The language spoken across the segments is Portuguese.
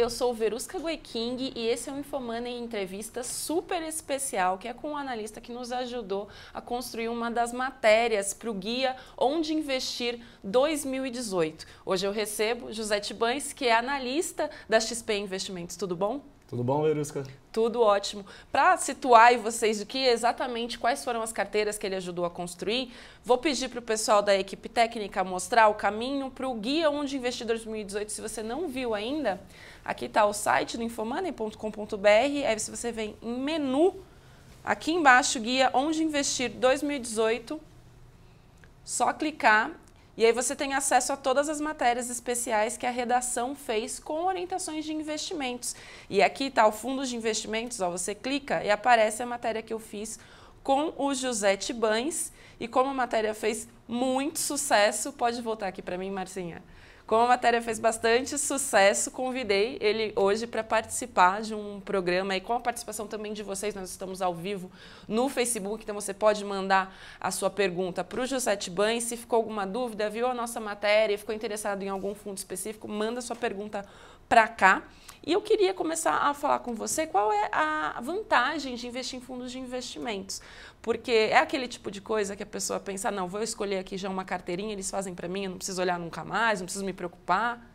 eu sou Verusca Goiking e esse é o Infomana em entrevista super especial, que é com o um analista que nos ajudou a construir uma das matérias para o guia Onde Investir 2018. Hoje eu recebo José Tibães, que é analista da XP Investimentos. Tudo bom? Tudo bom, Verusca? Tudo ótimo. Para situar vocês o que exatamente quais foram as carteiras que ele ajudou a construir, vou pedir para o pessoal da equipe técnica mostrar o caminho para o Guia Onde Investir 2018. Se você não viu ainda, aqui está o site do infomoney.com.br. Aí se você vem em menu, aqui embaixo, Guia Onde Investir 2018, só clicar e aí você tem acesso a todas as matérias especiais que a redação fez com orientações de investimentos. E aqui está o fundo de investimentos, ó, você clica e aparece a matéria que eu fiz com o José Tibães. E como a matéria fez muito sucesso, pode voltar aqui para mim, Marcinha. Como a matéria fez bastante sucesso, convidei ele hoje para participar de um programa e com a participação também de vocês, nós estamos ao vivo no Facebook, então você pode mandar a sua pergunta para o José Tiban. Se ficou alguma dúvida, viu a nossa matéria, ficou interessado em algum fundo específico, manda sua pergunta para cá. E eu queria começar a falar com você qual é a vantagem de investir em fundos de investimentos. Porque é aquele tipo de coisa que a pessoa pensa, não, vou escolher aqui já uma carteirinha, eles fazem para mim, eu não preciso olhar nunca mais, não preciso me preocupar.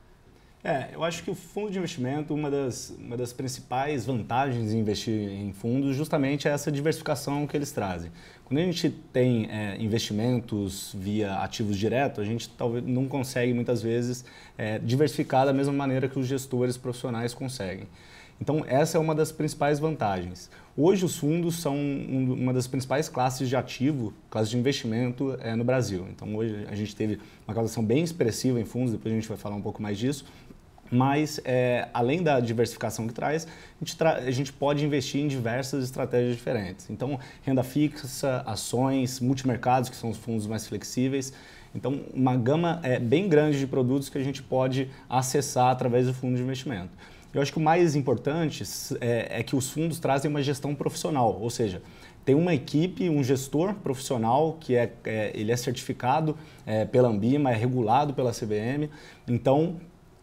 É, eu acho que o fundo de investimento, uma das, uma das principais vantagens de investir em fundos, justamente é essa diversificação que eles trazem. Quando a gente tem é, investimentos via ativos direto, a gente talvez não consegue muitas vezes é, diversificar da mesma maneira que os gestores profissionais conseguem. Então, essa é uma das principais vantagens. Hoje, os fundos são uma das principais classes de ativo, classe de investimento é, no Brasil. Então, hoje a gente teve uma causação bem expressiva em fundos, depois a gente vai falar um pouco mais disso, mas, é, além da diversificação que traz, a gente, tra a gente, pode investir em diversas estratégias diferentes. Então, renda fixa, ações, multimercados, que são os fundos mais flexíveis. Então, uma gama é, bem grande de produtos que a gente pode acessar através do fundo de investimento. Eu acho que o mais importante é, é que os fundos trazem uma gestão profissional, ou seja, tem uma equipe, um gestor profissional que é, é ele é certificado é, pela Ambima, é regulado pela CBM. Então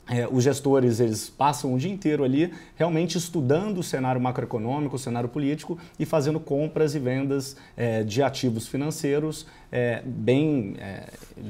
é, os gestores eles passam o dia inteiro ali realmente estudando o cenário macroeconômico, o cenário político e fazendo compras e vendas é, de ativos financeiros é, bem é,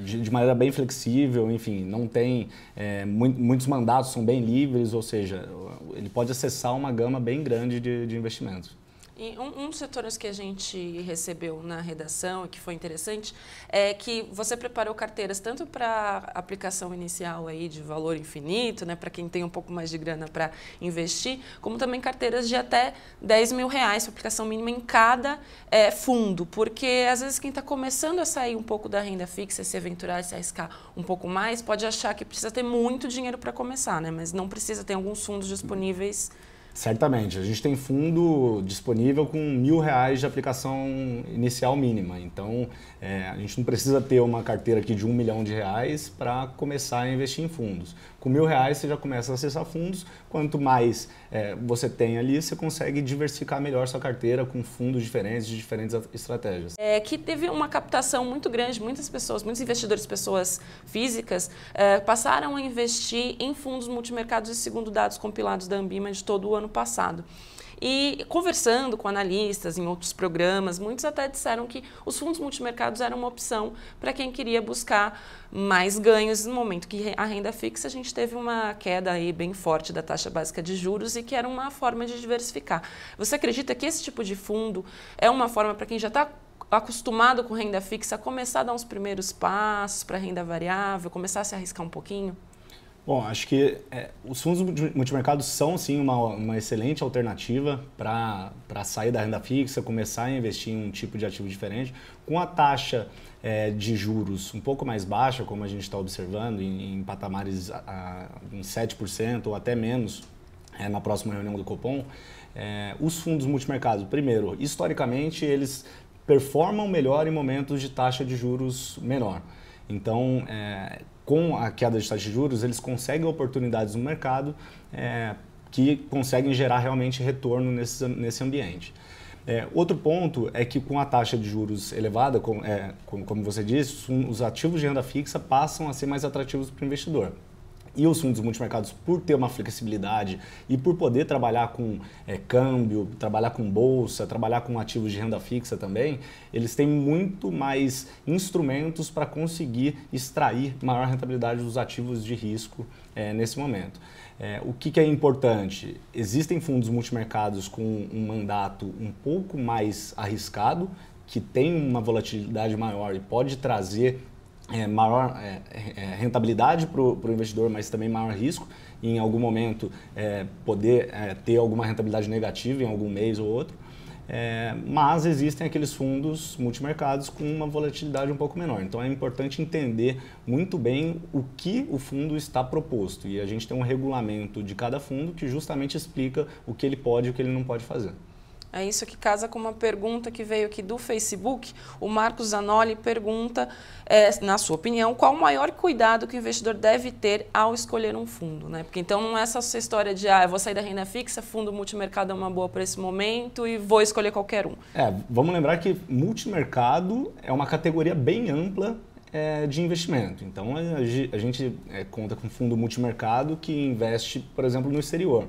de, de, maneira bem flexível, enfim, não tem é, muito, muitos mandatos são bem livres, ou seja, ele pode acessar uma gama bem grande de, de investimentos. E um, um dos setores que a gente recebeu na redação, que foi interessante, é que você preparou carteiras tanto para aplicação inicial aí de valor infinito, né, para quem tem um pouco mais de grana para investir, como também carteiras de até 10 mil reais, aplicação mínima em cada é, fundo, porque às vezes quem está começando a sair um pouco da renda fixa, se aventurar se arriscar um pouco mais, pode achar que precisa ter muito dinheiro para começar, né, mas não precisa, tem alguns fundos disponíveis Certamente. A gente tem fundo disponível com mil reais de aplicação inicial mínima. Então, é, a gente não precisa ter uma carteira aqui de um milhão de reais para começar a investir em fundos. Com mil reais, você já começa a acessar fundos. Quanto mais é, você tem ali, você consegue diversificar melhor sua carteira com fundos diferentes, de diferentes estratégias. É que teve uma captação muito grande, muitas pessoas, muitos investidores, pessoas físicas, é, passaram a investir em fundos multimercados, segundo dados compilados da Ambima de todo o ano passado. E conversando com analistas em outros programas, muitos até disseram que os fundos multimercados eram uma opção para quem queria buscar mais ganhos no momento que a renda fixa a gente teve uma queda aí bem forte da taxa básica de juros e que era uma forma de diversificar. Você acredita que esse tipo de fundo é uma forma para quem já está acostumado com renda fixa começar a dar uns primeiros passos para renda variável, começar a se arriscar um pouquinho? Bom, acho que é, os fundos multimercados são sim uma, uma excelente alternativa para sair da renda fixa, começar a investir em um tipo de ativo diferente, com a taxa é, de juros um pouco mais baixa, como a gente está observando, em, em patamares a, a, em 7% ou até menos é, na próxima reunião do Copom. É, os fundos multimercados, primeiro, historicamente, eles performam melhor em momentos de taxa de juros menor. Então, é, com a queda de taxa de juros, eles conseguem oportunidades no mercado é, que conseguem gerar realmente retorno nesse, nesse ambiente. É, outro ponto é que com a taxa de juros elevada, com, é, com, como você disse, os ativos de renda fixa passam a ser mais atrativos para o investidor e os fundos multimercados, por ter uma flexibilidade e por poder trabalhar com é, câmbio, trabalhar com bolsa, trabalhar com ativos de renda fixa também, eles têm muito mais instrumentos para conseguir extrair maior rentabilidade dos ativos de risco é, nesse momento. É, o que, que, é importante? Existem fundos multimercados com um mandato um pouco mais arriscado, que tem uma volatilidade maior e pode trazer é, maior é, é, é rentabilidade para o investidor, mas também maior risco. em algum momento é, poder é, ter alguma rentabilidade negativa em algum mês ou outro. mas existem aqueles fundos multimercados com uma volatilidade um pouco menor. Então é importante entender muito bem o que o fundo está proposto. E a gente tem um regulamento de cada fundo que justamente explica o que ele pode e o que ele não pode fazer. É isso que casa com uma pergunta que veio aqui do Facebook. O Marcos Zanoli pergunta, é, na sua opinião, qual o maior cuidado que o investidor deve ter ao escolher um fundo, né? Porque então não é essa história de, ah, eu vou sair da renda fixa, fundo multimercado é uma boa para esse momento e vou escolher qualquer um. É, vamos lembrar que multimercado é uma categoria bem ampla é, de investimento. Então a, gente é, conta com fundo multimercado que investe, por exemplo, no exterior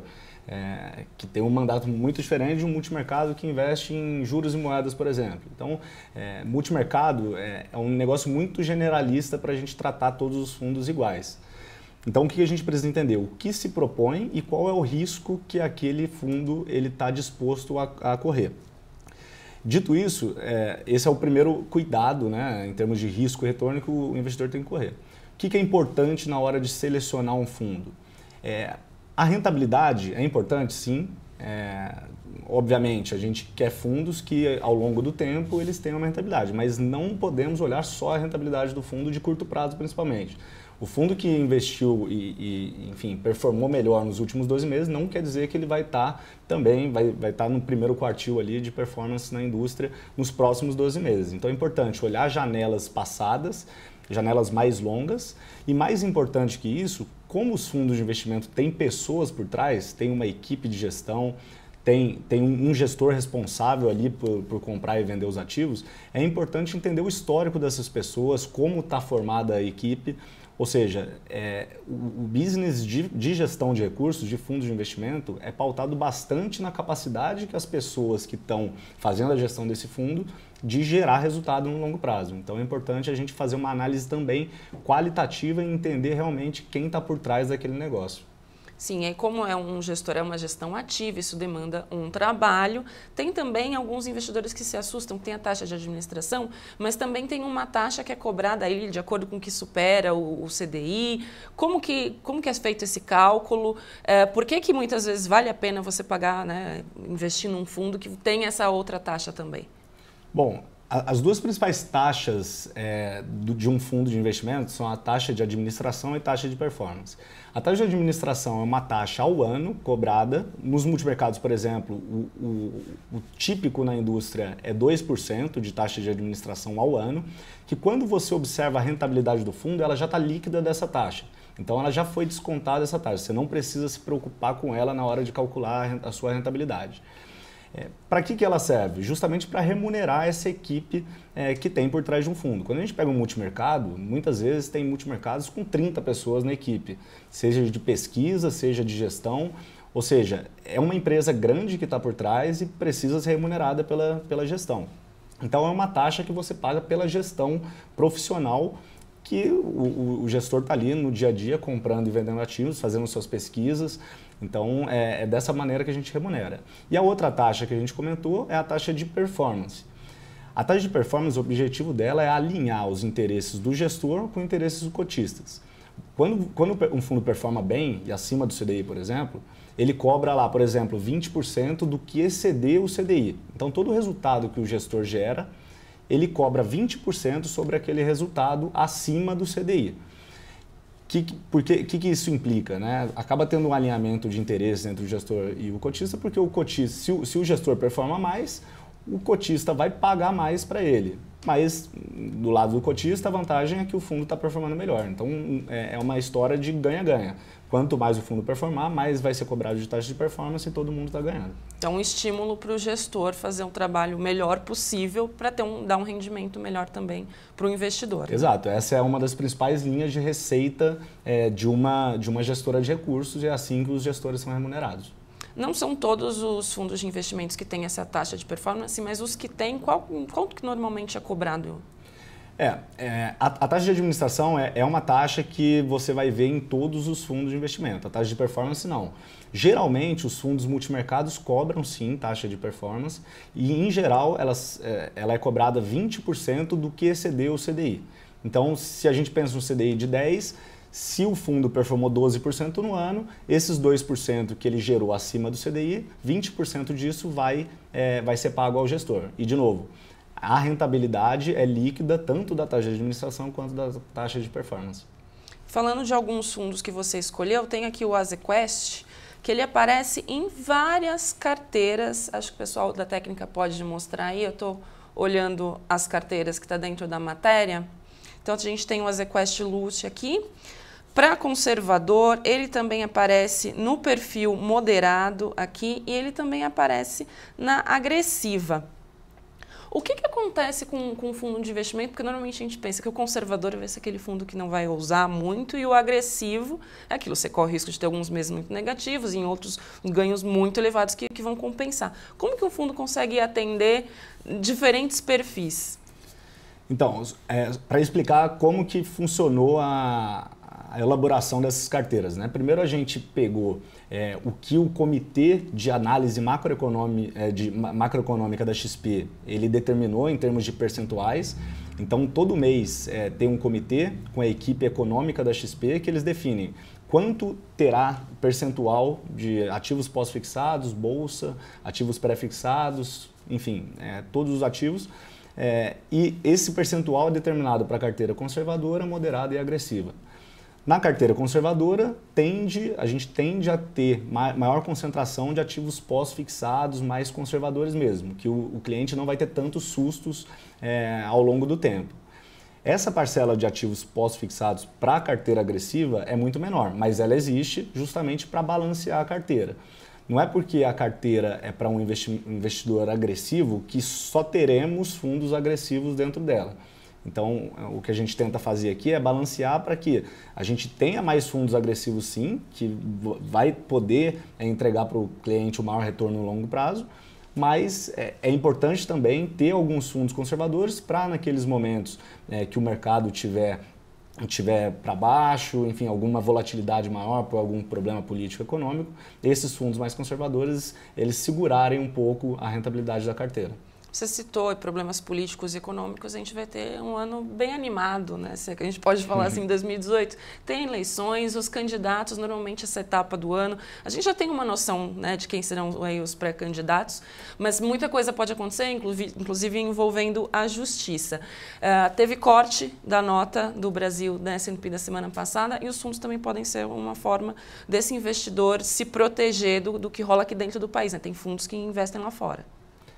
é, que tem um mandato muito diferente de um multimercado que investe em juros e moedas, por exemplo. Então, é, multimercado é, é um negócio muito generalista para a gente tratar todos os fundos iguais. Então, o que a gente precisa entender? O que se propõe e qual é o risco que aquele fundo ele está disposto a, a, correr. Dito isso, é, esse é o primeiro cuidado, né, em termos de risco e retorno, que o investidor tem que correr. O que, que é importante na hora de selecionar um fundo? É, a rentabilidade é importante, sim. É, obviamente, a gente quer fundos que, ao longo do tempo, eles tenham uma rentabilidade, mas não podemos olhar só a rentabilidade do fundo de curto prazo, principalmente. O fundo que investiu e, e enfim, performou melhor nos últimos 12 meses não quer dizer que ele vai estar tá, também, vai estar vai tá no primeiro quartil ali de performance na indústria nos próximos 12 meses. Então é importante olhar janelas passadas, janelas mais longas e mais importante que isso, como os fundos de investimento têm pessoas por trás, tem uma equipe de gestão, tem, tem um gestor responsável ali por, por comprar e vender os ativos, é importante entender o histórico dessas pessoas, como está formada a equipe, ou seja, é, o, o, business de, de, gestão de recursos, de fundos de investimento, é pautado bastante na capacidade que as pessoas que estão fazendo a gestão desse fundo de gerar resultado no longo prazo. Então é importante a gente fazer uma análise também qualitativa e entender realmente quem está por trás daquele negócio. Sim, aí como é um gestor, é uma gestão ativa, isso demanda um trabalho. Tem também alguns investidores que se assustam, que tem a taxa de administração, mas também tem uma taxa que é cobrada aí de acordo com que supera o, o CDI. Como que, como que é feito esse cálculo? É, por que, que muitas vezes vale a pena você pagar, né, investir num fundo que tem essa outra taxa também? Bom, as duas principais taxas é, de um fundo de investimento são a taxa de administração e taxa de performance. A taxa de administração é uma taxa ao ano cobrada. Nos multimercados, por exemplo, o, o, o típico na indústria é 2% de taxa de administração ao ano, que quando você observa a rentabilidade do fundo, ela já está líquida dessa taxa. Então ela já foi descontada essa taxa. Você não precisa se preocupar com ela na hora de calcular a sua rentabilidade. É, para que, que ela serve? Justamente para remunerar essa equipe é, que tem por trás de um fundo. Quando a gente pega um multimercado, muitas vezes tem multimercados com 30 pessoas na equipe, seja de pesquisa, seja de gestão. Ou seja, é uma empresa grande que está por trás e precisa ser remunerada pela, pela gestão. Então, é uma taxa que você paga pela gestão profissional que o, o gestor está ali no dia a dia comprando e vendendo ativos, fazendo suas pesquisas. Então, é, é, dessa maneira que a gente remunera. E a outra taxa que a gente comentou é a taxa de performance. A taxa de performance, o objetivo dela é alinhar os interesses do gestor com os interesses dos cotistas. Quando, quando um fundo performa bem e acima do CDI, por exemplo, ele cobra lá, por exemplo, 20% do que exceder o CDI. Então, todo o resultado que o gestor gera, ele cobra 20% sobre aquele resultado acima do CDI. Que, porque que, que isso implica? Né? Acaba tendo um alinhamento de interesses entre o gestor e o cotista, porque o cotista, se, se o gestor performa mais, o cotista vai pagar mais para ele. Mas do lado do cotista, a vantagem é que o fundo está performando melhor. Então é, é uma história de ganha-ganha. Quanto mais o fundo performar, mais vai ser cobrado de taxa de performance e todo mundo está ganhando. Então, um estímulo para o gestor fazer um trabalho melhor possível para um, dar um rendimento melhor também para o investidor. Né? Exato. Essa é uma das principais linhas de receita é, de, uma, de uma gestora de recursos e é assim que os gestores são remunerados. Não são todos os fundos de investimentos que têm essa taxa de performance, mas os que têm, qual, quanto que normalmente é cobrado? É, é a, a, taxa de administração é, é uma taxa que você vai ver em todos os fundos de investimento. A taxa de performance não. Geralmente, os fundos multimercados cobram sim taxa de performance e, em geral, elas, é, ela é cobrada 20% do que exceder o CDI. Então, se a gente pensa no CDI de 10, se o fundo performou 12% no ano, esses 2% que ele gerou acima do CDI, 20% disso vai, é, vai ser pago ao gestor. E, de novo, a rentabilidade é líquida tanto da taxa de administração quanto da taxa de performance. Falando de alguns fundos que você escolheu, tem aqui o Azequest, que ele aparece em várias carteiras. Acho que o pessoal da técnica pode mostrar aí. Eu estou olhando as carteiras que está dentro da matéria. Então, a gente tem o Azequest Lute aqui. Para conservador, ele também aparece no perfil moderado aqui e ele também aparece na agressiva. O que, que acontece com, com o fundo de investimento? Porque normalmente a gente pensa que o conservador vai ser aquele fundo que não vai ousar muito e o agressivo é aquilo, você corre o risco de ter alguns meses muito negativos e em outros ganhos muito elevados que, que vão compensar. Como que o fundo consegue atender diferentes perfis? Então, é, para explicar como que funcionou a, a elaboração dessas carteiras. Né? Primeiro a gente pegou é, o que o Comitê de Análise macroeconômica, é, de, macroeconômica da XP ele determinou em termos de percentuais. Então, todo mês é, tem um comitê com a equipe econômica da XP que eles definem quanto terá percentual de ativos pós-fixados, bolsa, ativos pré-fixados, enfim, é, todos os ativos. É, e esse percentual é determinado para a carteira conservadora, moderada e agressiva. Na carteira conservadora, tende, a gente tende a ter maior concentração de ativos pós-fixados, mais conservadores mesmo, que o, o, cliente não vai ter tantos sustos é, ao longo do tempo. Essa parcela de ativos pós-fixados para a carteira agressiva é muito menor, mas ela existe justamente para balancear a carteira. Não é porque a carteira é para um investidor agressivo que só teremos fundos agressivos dentro dela. Então, o que a gente tenta fazer aqui é balancear para que a gente tenha mais fundos agressivos, sim, que vai poder é, entregar para o cliente o maior retorno no longo prazo, mas é, é, importante também ter alguns fundos conservadores para, naqueles momentos é, que o mercado tiver tiver para baixo, enfim, alguma volatilidade maior por algum problema político econômico, esses fundos mais conservadores, eles segurarem um pouco a rentabilidade da carteira. Você citou problemas políticos e econômicos, a gente vai ter um ano bem animado, né? Se é a gente pode falar assim, 2018 uhum. tem eleições, os candidatos normalmente essa etapa do ano, a gente já tem uma noção, né, de quem serão aí os pré-candidatos, mas muita coisa pode acontecer, inclusive envolvendo a justiça. Uh, teve corte da nota do Brasil da né, S&P da semana passada e os fundos também podem ser uma forma desse investidor se proteger do, do que rola aqui dentro do país, né? Tem fundos que investem lá fora.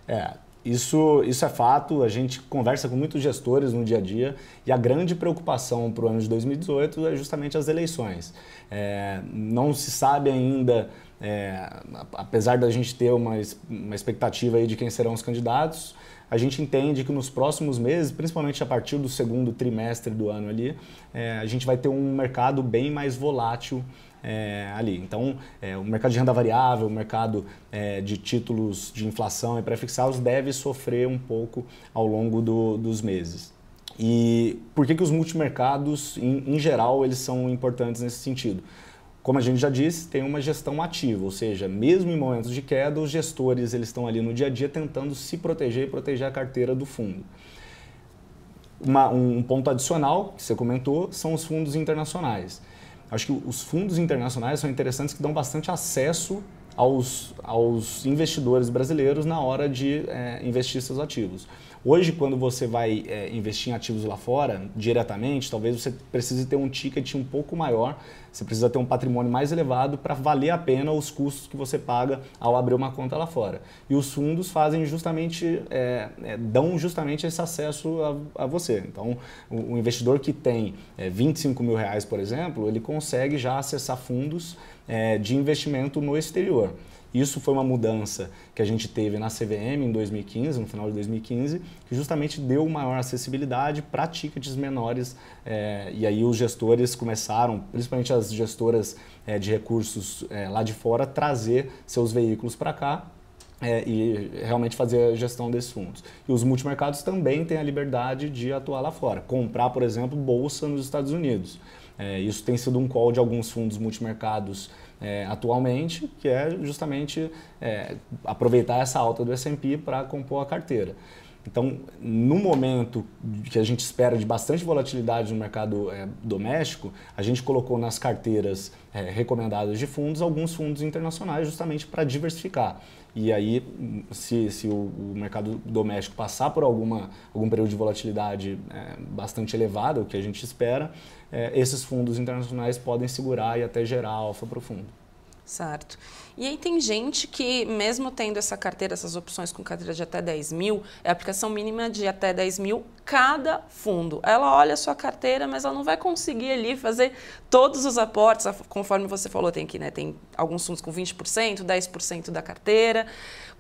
É, isso, isso é fato, a gente conversa com muitos gestores no dia a dia e a grande preocupação para o ano de 2018 é justamente as eleições. É, não se sabe ainda, é, apesar da gente ter uma, uma expectativa aí de quem serão os candidatos, a gente entende que nos próximos meses, principalmente a partir do segundo trimestre do ano ali, é, a gente vai ter um mercado bem mais volátil é, ali. Então, é, o mercado de renda variável, o mercado é, de títulos de inflação e fixados deve sofrer um pouco ao longo do, dos meses. E por que, que os multimercados, em, em geral, eles são importantes nesse sentido? Como a gente já disse, tem uma gestão ativa, ou seja, mesmo em momentos de queda, os gestores eles estão ali no dia a dia tentando se proteger e proteger a carteira do fundo. Uma, um ponto adicional que você comentou são os fundos internacionais. Acho que os fundos internacionais são interessantes que dão bastante acesso aos, aos investidores brasileiros na hora de é, investir seus ativos. Hoje, quando você vai é, investir em ativos lá fora, diretamente, talvez você precise ter um ticket um pouco maior, você precisa ter um patrimônio mais elevado para valer a pena os custos que você paga ao abrir uma conta lá fora. E os fundos fazem justamente, é, é, dão justamente esse acesso a, a você. Então, o, o, investidor que tem é, 25 mil reais, por exemplo, ele consegue já acessar fundos é, de investimento no exterior. Isso foi uma mudança que a gente teve na CVM em 2015, no final de 2015, que justamente deu maior acessibilidade para tickets menores. É, e aí os gestores começaram, principalmente as gestoras é, de recursos é, lá de fora, trazer seus veículos para cá é, e realmente fazer a gestão desses fundos. E os multimercados também têm a liberdade de atuar lá fora, comprar, por exemplo, bolsa nos Estados Unidos. É, isso tem sido um call de alguns fundos multimercados é, atualmente, que é justamente é, aproveitar essa alta do S&P para compor a carteira. Então, no momento que a gente espera de bastante volatilidade no mercado é, doméstico, a gente colocou nas carteiras é, recomendadas de fundos alguns fundos internacionais justamente para diversificar. E aí, se, se o, o, mercado doméstico passar por alguma, algum período de volatilidade é, bastante elevado, o que a gente espera, é, esses fundos internacionais podem segurar e até gerar alfa para o fundo. Certo. E aí tem gente que, mesmo tendo essa carteira, essas opções com carteira de até 10 mil, é aplicação mínima de até 10 mil cada fundo. Ela olha a sua carteira, mas ela não vai conseguir ali fazer todos os aportes, conforme você falou, tem aqui, né? Tem alguns fundos com 20%, 10% da carteira.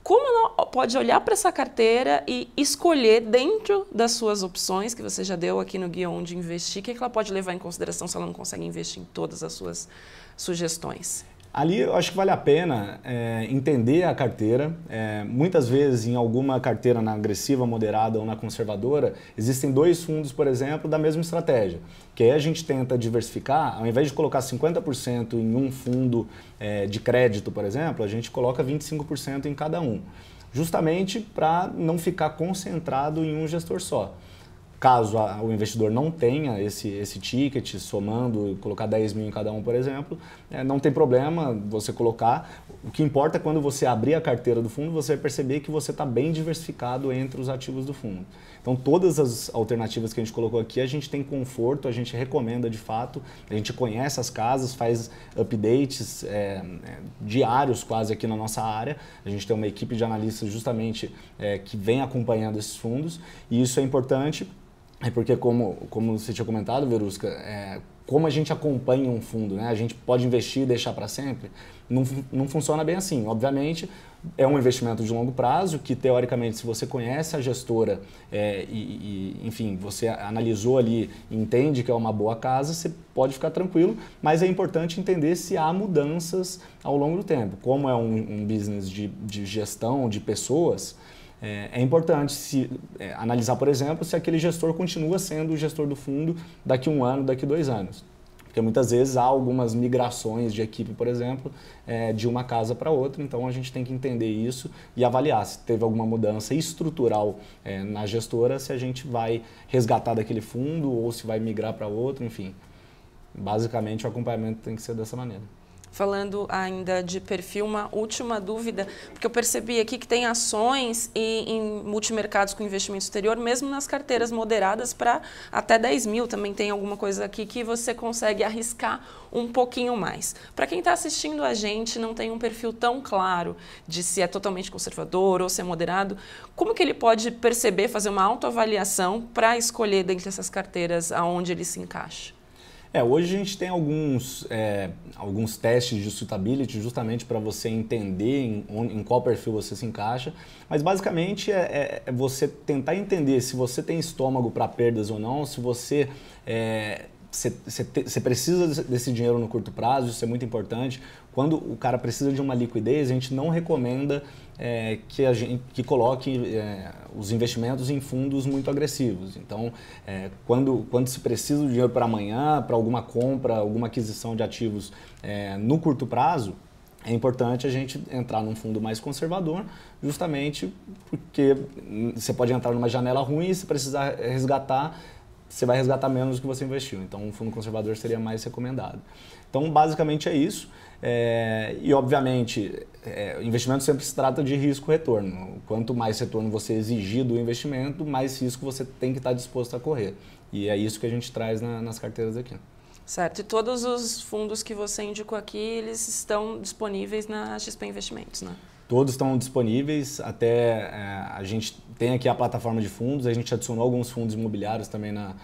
Como ela pode olhar para essa carteira e escolher dentro das suas opções, que você já deu aqui no guia onde investir, o que, é que ela pode levar em consideração se ela não consegue investir em todas as suas sugestões? Ali eu acho que vale a pena é, entender a carteira. É, muitas vezes, em alguma carteira na agressiva, moderada ou na conservadora, existem dois fundos, por exemplo, da mesma estratégia. Que aí a gente tenta diversificar, ao invés de colocar 50% em um fundo é, de crédito, por exemplo, a gente coloca 25% em cada um. Justamente para não ficar concentrado em um gestor só. Caso a, o investidor não tenha esse, esse ticket, somando, colocar 10 mil em cada um, por exemplo, é, não tem problema você colocar. O que importa é quando você abrir a carteira do fundo, você vai perceber que você está bem diversificado entre os ativos do fundo. Então, todas as alternativas que a gente colocou aqui, a gente tem conforto, a gente recomenda de fato, a gente conhece as casas, faz updates é, é diários quase aqui na nossa área. A gente tem uma equipe de analistas justamente é, que vem acompanhando esses fundos e isso é importante é porque, como, como você tinha comentado, Verusca, é, como a gente acompanha um fundo, né? A gente pode investir e deixar para sempre. Não, não funciona bem assim. Obviamente, é um investimento de longo prazo que, teoricamente, se você conhece a gestora é, e, e, enfim, você analisou ali, entende que é uma boa casa, você pode ficar tranquilo, mas é importante entender se há mudanças ao longo do tempo. Como é um, um business de, de gestão de pessoas, é, é importante se é, analisar, por exemplo, se aquele gestor continua sendo o gestor do fundo daqui um ano, daqui dois anos. Porque muitas vezes há algumas migrações de equipe, por exemplo, é, de uma casa para outra, então a gente tem que entender isso e avaliar se teve alguma mudança estrutural é, na gestora, se a gente vai resgatar daquele fundo ou se vai migrar para outro, enfim. Basicamente, o acompanhamento tem que ser dessa maneira falando ainda de perfil, uma última dúvida, porque eu percebi aqui que tem ações e, em multimercados com investimento exterior, mesmo nas carteiras moderadas para até 10 mil, também tem alguma coisa aqui que você consegue arriscar um pouquinho mais. Para quem está assistindo a gente, não tem um perfil tão claro de se é totalmente conservador ou se é moderado, como que ele pode perceber, fazer uma autoavaliação para escolher dentre essas carteiras aonde ele se encaixa? É, hoje a gente tem alguns, é, alguns testes de suitability justamente para você entender em, em, qual perfil você se encaixa, mas basicamente é, é, é você tentar entender se você tem estômago para perdas ou não, se você é, você precisa desse dinheiro no curto prazo, isso é muito importante. Quando o cara precisa de uma liquidez, a gente não recomenda é, que, a gente, que coloque é, os investimentos em fundos muito agressivos. Então, é, quando, quando se precisa do dinheiro para amanhã, para alguma compra, alguma aquisição de ativos é, no curto prazo, é importante a gente entrar num fundo mais conservador, justamente porque hum, você pode entrar numa janela ruim e se precisar resgatar, você vai resgatar menos do que você investiu. Então, um fundo conservador seria mais recomendado. Então, basicamente é isso. É, e, obviamente, é, investimento sempre se trata de risco-retorno. Quanto mais retorno você exigir do investimento, mais risco você tem que estar disposto a correr. E é isso que a gente traz na, nas carteiras aqui. Certo. E todos os fundos que você indicou aqui, eles estão disponíveis na XP Investimentos, né? Todos estão disponíveis, até é, a gente tem aqui a plataforma de fundos, a gente adicionou alguns fundos imobiliários também na,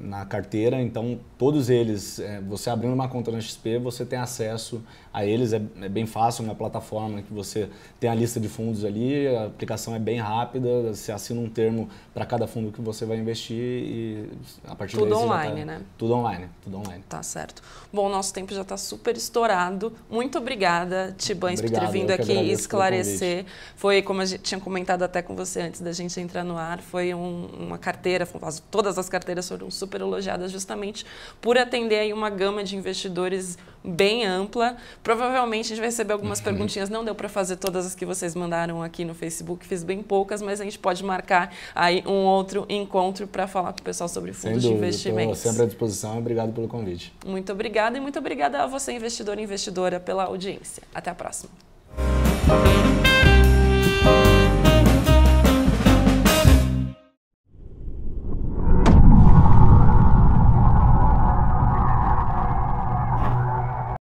na, carteira. Então, todos eles, é, você abrindo uma conta na XP, você tem acesso a eles. É, é, bem fácil, na plataforma que você tem a lista de fundos ali, a aplicação é bem rápida, você assina um termo para cada fundo que você vai investir e a partir Tudo daí online, tá, né? Tudo online, tudo online. Tá certo. Bom, nosso tempo já está super estourado. Muito obrigada, Tibães, por ter vindo aqui esclarecer. Foi, como a gente tinha comentado até com você antes da gente entrar no ar, foi um, uma carteira, todas as carteiras brasileiras foram super elogiadas justamente por atender aí uma gama de investidores bem ampla. Provavelmente a gente vai receber algumas uhum. perguntinhas. Não deu para fazer todas as que vocês mandaram aqui no Facebook, fiz bem poucas, mas a gente pode marcar aí um outro encontro para falar com o pessoal sobre fundos dúvida, de investimentos. sempre à disposição. Obrigado pelo convite. Muito obrigada e muito obrigada a você, investidor e investidora, pela audiência. Até a próxima.